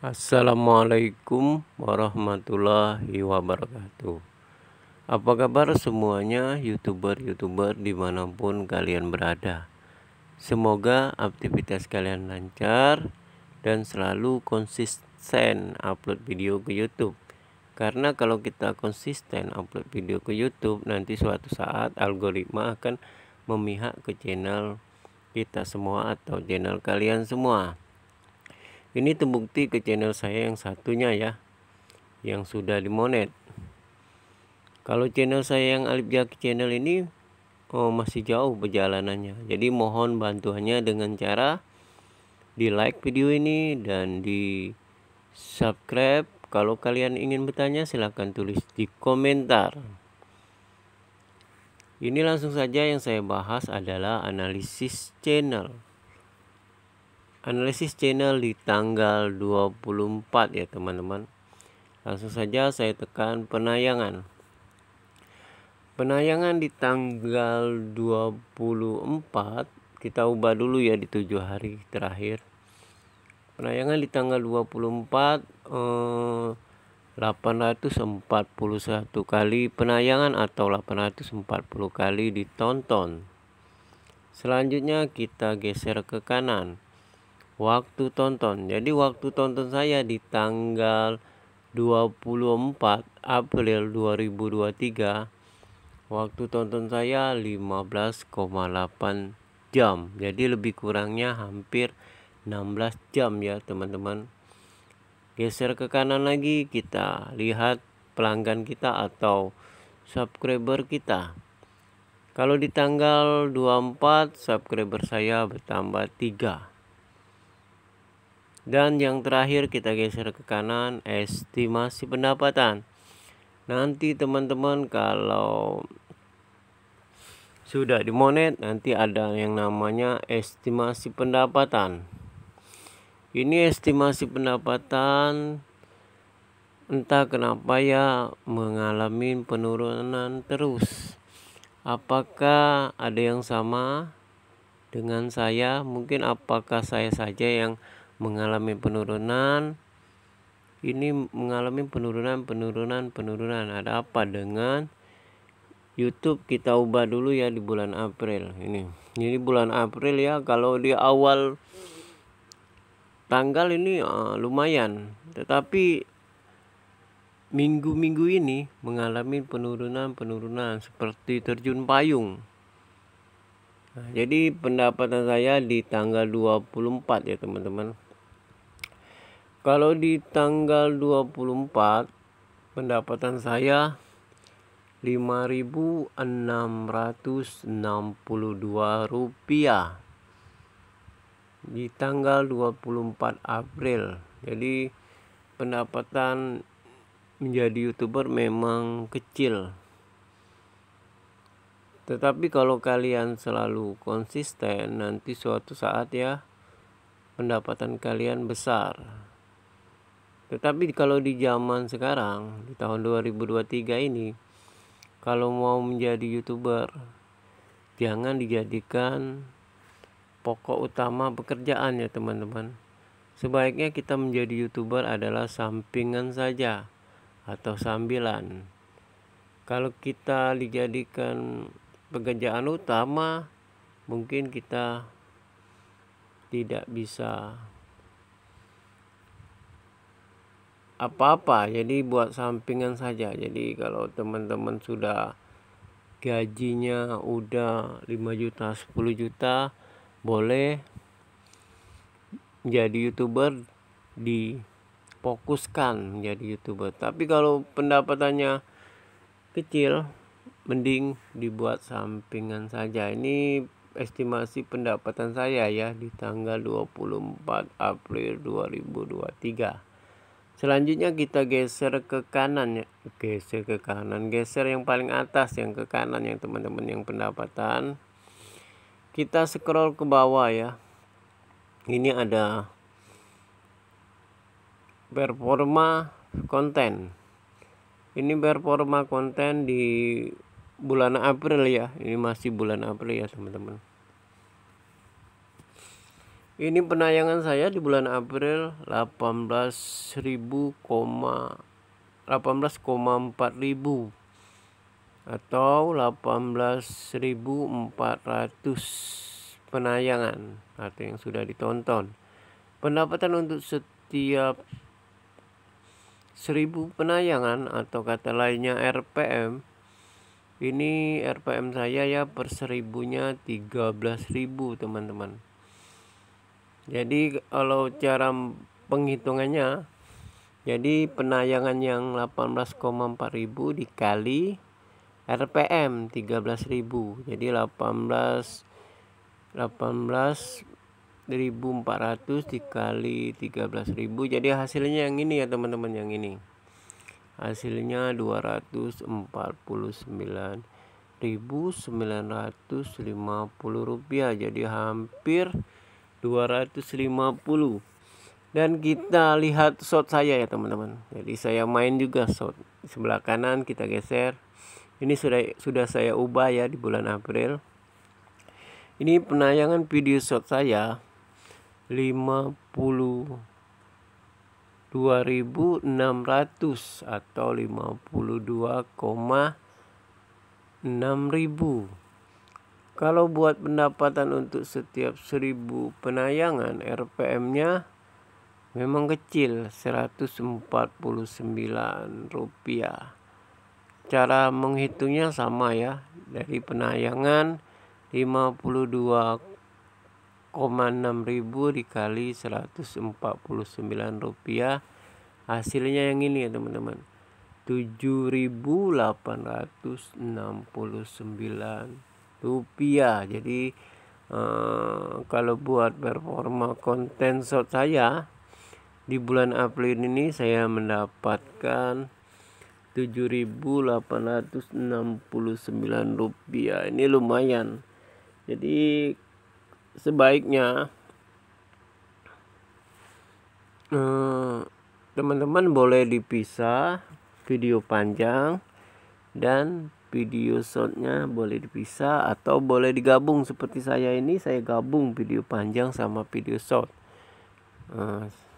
Assalamualaikum warahmatullahi wabarakatuh Apa kabar semuanya youtuber-youtuber dimanapun kalian berada Semoga aktivitas kalian lancar dan selalu konsisten upload video ke youtube Karena kalau kita konsisten upload video ke youtube nanti suatu saat algoritma akan memihak ke channel kita semua atau channel kalian semua ini terbukti ke channel saya yang satunya ya yang sudah dimonet kalau channel saya yang Alif Jaki channel ini oh, masih jauh perjalanannya jadi mohon bantuannya dengan cara di like video ini dan di subscribe kalau kalian ingin bertanya silahkan tulis di komentar ini langsung saja yang saya bahas adalah analisis channel analisis channel di tanggal 24 ya teman-teman langsung saja saya tekan penayangan penayangan di tanggal 24 kita ubah dulu ya di tujuh hari terakhir penayangan di tanggal 24 eh, 841 kali penayangan atau 840 kali ditonton selanjutnya kita geser ke kanan waktu tonton. Jadi waktu tonton saya di tanggal 24 April 2023 waktu tonton saya 15,8 jam. Jadi lebih kurangnya hampir 16 jam ya, teman-teman. Geser ke kanan lagi kita lihat pelanggan kita atau subscriber kita. Kalau di tanggal 24 subscriber saya bertambah 3 dan yang terakhir kita geser ke kanan estimasi pendapatan. Nanti teman-teman kalau sudah di monet nanti ada yang namanya estimasi pendapatan. Ini estimasi pendapatan entah kenapa ya mengalami penurunan terus. Apakah ada yang sama dengan saya? Mungkin apakah saya saja yang mengalami penurunan ini mengalami penurunan penurunan penurunan ada apa dengan YouTube kita ubah dulu ya di bulan April ini ini bulan April ya kalau di awal tanggal ini uh, lumayan tetapi minggu-minggu ini mengalami penurunan-penurunan seperti terjun payung nah, jadi pendapatan saya di tanggal 24 ya teman-teman kalau di tanggal 24 pendapatan saya 5.662 rupiah di tanggal 24 April jadi pendapatan menjadi youtuber memang kecil tetapi kalau kalian selalu konsisten nanti suatu saat ya pendapatan kalian besar tetapi kalau di zaman sekarang di tahun 2023 ini kalau mau menjadi YouTuber jangan dijadikan pokok utama pekerjaan ya teman-teman. Sebaiknya kita menjadi YouTuber adalah sampingan saja atau sambilan. Kalau kita dijadikan pekerjaan utama mungkin kita tidak bisa apa-apa jadi buat sampingan saja jadi kalau teman-teman sudah gajinya udah 5 juta 10 juta boleh jadi youtuber difokuskan menjadi youtuber tapi kalau pendapatannya kecil mending dibuat sampingan saja ini estimasi pendapatan saya ya di tanggal 24 April 2023 selanjutnya kita geser ke kanan ya geser ke kanan geser yang paling atas yang ke kanan yang teman-teman yang pendapatan kita scroll ke bawah ya ini ada performa konten ini performa konten di bulan April ya ini masih bulan April ya teman-teman ini penayangan saya di bulan April 18.000, 18,4 ribu atau 18.400 penayangan atau yang sudah ditonton. Pendapatan untuk setiap 1000 penayangan atau kata lainnya RPM ini RPM saya ya per seribunya 13.000 teman-teman jadi kalau cara penghitungannya jadi penayangan yang 18,4 ribu dikali RPM 13.000 jadi 18 18 1400 dikali 13.000 jadi hasilnya yang ini ya teman-teman yang ini hasilnya 249.950 rupiah jadi hampir 250 dan kita lihat shot saya ya teman-teman jadi saya main juga shot sebelah kanan kita geser ini sudah sudah saya ubah ya di bulan April ini penayangan video shot saya 50 2.600 atau 52,6 ribu kalau buat pendapatan untuk setiap seribu penayangan RPM-nya memang kecil 149 rupiah cara menghitungnya sama ya dari penayangan 52,6 ribu dikali 149 rupiah hasilnya yang ini ya teman-teman 7869 rupiah jadi eh, kalau buat performa konten short saya di bulan April ini saya mendapatkan 7.869 rupiah ini lumayan jadi sebaiknya eh, teman-teman eh, boleh dipisah video panjang dan video shortnya boleh dipisah atau boleh digabung seperti saya ini saya gabung video panjang sama video short uh, nah,